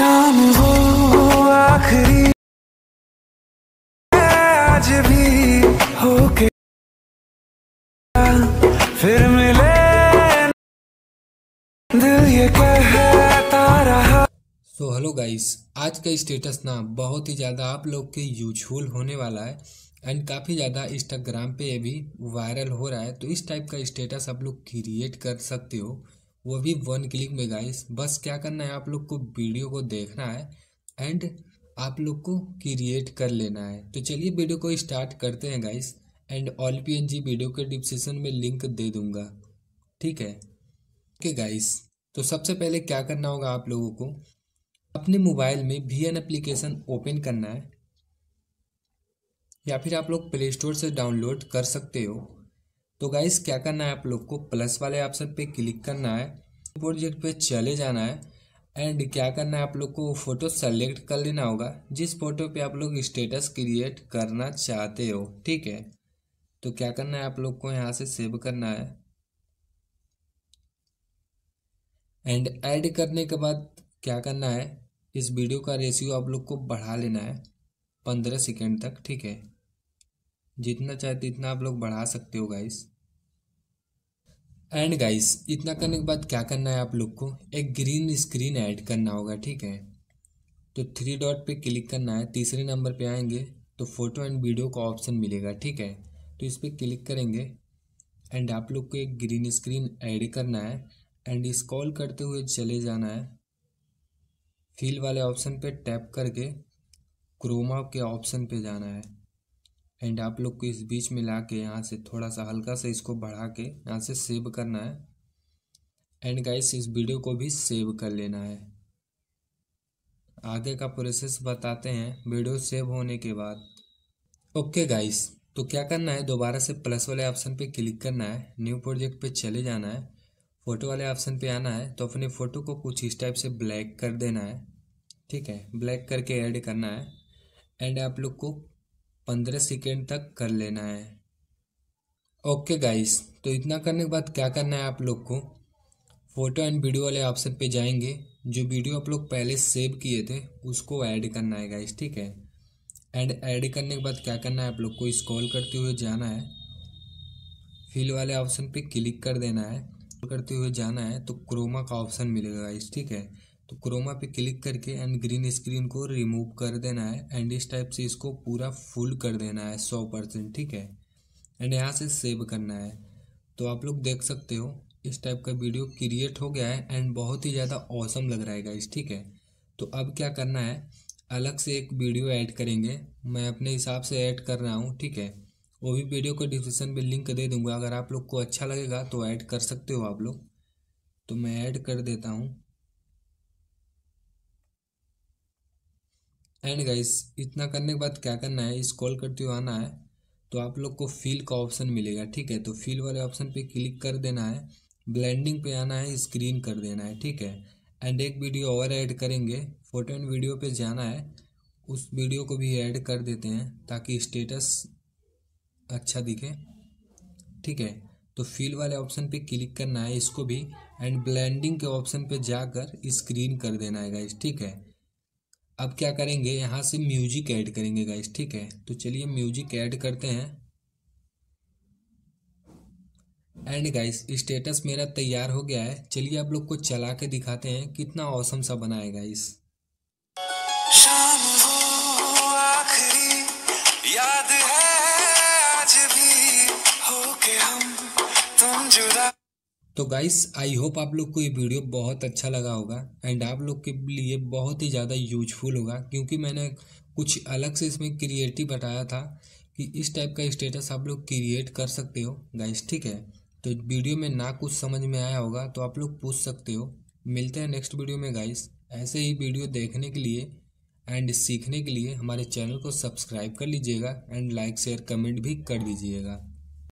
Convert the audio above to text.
शाम वो आखिरी आज भी के फिर मिले दिल ये कहता रहा सो हेलो गाइस आज का स्टेटस ना बहुत ही ज़्यादा आप लोग के यूजफुल होने वाला है एंड काफ़ी ज़्यादा इंस्टाग्राम पे ये भी वायरल हो रहा है तो इस टाइप का स्टेटस आप लोग क्रिएट कर सकते हो वो भी वन क्लिक में गाइस बस क्या करना है आप लोग को वीडियो को देखना है एंड आप लोग को क्रिएट कर लेना है तो चलिए वीडियो को स्टार्ट करते हैं guys and all P N G video के डिस्क्रिप्शन में लिंक दे दूंगा ठीक है ओके गाइस तो सबसे पहले क्या करना होगा आप लोगों को अपने मोबाइल में वी एन एप्लीकेशन ओपन करना है या फिर आप लोग प्ले स्टोर से डाउनलोड कर सकते हो तो गाइस क्या करना है आप लोग को प्लस वाले ऑप्शन पे क्लिक करना है प्रोजेक्ट पे चले जाना है एंड क्या करना है आप लोग को फ़ोटो सेलेक्ट कर लेना होगा जिस फ़ोटो पे आप लोग स्टेटस क्रिएट करना चाहते हो ठीक है तो क्या करना है आप लोग को यहाँ से सेव करना है एंड ऐड करने के बाद क्या करना है इस वीडियो का रेशियो आप लोग को बढ़ा लेना है पंद्रह सेकेंड तक ठीक है जितना चाहते इतना आप लोग बढ़ा सकते हो गाइस एंड गाइस इतना करने के बाद क्या करना है आप लोग को एक ग्रीन स्क्रीन ऐड करना होगा ठीक है तो थ्री डॉट पे क्लिक करना है तीसरे नंबर पे आएंगे तो फोटो एंड वीडियो का ऑप्शन मिलेगा ठीक है तो इस पर क्लिक करेंगे एंड आप लोग को एक ग्रीन स्क्रीन ऐड करना है एंड इस करते हुए चले जाना है फील वाले ऑप्शन पे टैप करके क्रोमा के ऑप्शन पे जाना है एंड आप लोग को इस बीच में ला के यहाँ से थोड़ा सा हल्का सा इसको बढ़ा के यहाँ से सेव करना है एंड गाइस इस वीडियो को भी सेव कर लेना है आगे का प्रोसेस बताते हैं वीडियो सेव होने के बाद ओके गाइस तो क्या करना है दोबारा से प्लस वाले ऑप्शन पे क्लिक करना है न्यू प्रोजेक्ट पे चले जाना है फ़ोटो वाले ऑप्शन पे आना है तो अपने फ़ोटो को कुछ इस टाइप से ब्लैक कर देना है ठीक है ब्लैक करके ऐड करना है एंड आप लोग को पंद्रह सेकेंड तक कर लेना है ओके गाइस तो इतना करने के बाद क्या करना है आप लोग को फ़ोटो एंड वीडियो वाले ऑप्शन पे जाएंगे जो वीडियो आप लोग पहले सेव किए थे उसको ऐड करना है गाइस ठीक है एंड ऐड करने के बाद क्या करना है आप लोग को स्क्रॉल करते हुए जाना है फिल वाले ऑप्शन पे क्लिक कर देना है करते हुए जाना है तो क्रोमा का ऑप्शन मिलेगा गाइस ठीक है तो क्रोमा पे क्लिक करके एंड ग्रीन स्क्रीन को रिमूव कर देना है एंड इस टाइप से इसको पूरा फुल कर देना है सौ परसेंट ठीक है एंड यहाँ से सेव करना है तो आप लोग देख सकते हो इस टाइप का वीडियो क्रिएट हो गया है एंड बहुत ही ज़्यादा औसम लग रहा है गाइस ठीक है तो अब क्या करना है अलग से एक वीडियो ऐड करेंगे मैं अपने हिसाब से ऐड कर रहा हूँ ठीक है वो भी वीडियो को डिस्क्रिप्शन में लिंक दे दूँगा अगर आप लोग को अच्छा लगेगा तो ऐड कर सकते हो आप लोग तो मैं ऐड कर देता हूँ एंड गाइस इतना करने के बाद क्या करना है कॉल करते हुए आना है तो आप लोग को फिल का ऑप्शन मिलेगा ठीक है तो फिल वाले ऑप्शन पे क्लिक कर देना है ब्लेंडिंग पे आना है स्क्रीन कर देना है ठीक है एंड एक वीडियो और ऐड करेंगे फोटो एंड वीडियो पे जाना है उस वीडियो को भी ऐड कर देते हैं ताकि स्टेटस अच्छा दिखे ठीक है तो फिल वाले ऑप्शन पे क्लिक करना है इसको भी एंड ब्लेंडिंग के ऑप्शन पे जाकर स्क्रीन कर देना है गाइस ठीक है अब क्या करेंगे यहाँ से म्यूजिक ऐड करेंगे गाइस ठीक है तो चलिए म्यूजिक ऐड करते हैं एंड गाइस स्टेटस मेरा तैयार हो गया है चलिए आप लोग को चला के दिखाते हैं कितना औसम सा बनाएगा इस तो गाइस आई होप आप लोग को ये वीडियो बहुत अच्छा लगा होगा एंड आप लोग के लिए बहुत ही ज़्यादा यूजफुल होगा क्योंकि मैंने कुछ अलग से इसमें क्रिएटिव बताया था कि इस टाइप का स्टेटस आप लोग क्रिएट कर सकते हो गाइस ठीक है तो वीडियो में ना कुछ समझ में आया होगा तो आप लोग पूछ सकते हो मिलते हैं नेक्स्ट वीडियो में गाइस ऐसे ही वीडियो देखने के लिए एंड सीखने के लिए हमारे चैनल को सब्सक्राइब कर लीजिएगा एंड लाइक शेयर कमेंट भी कर दीजिएगा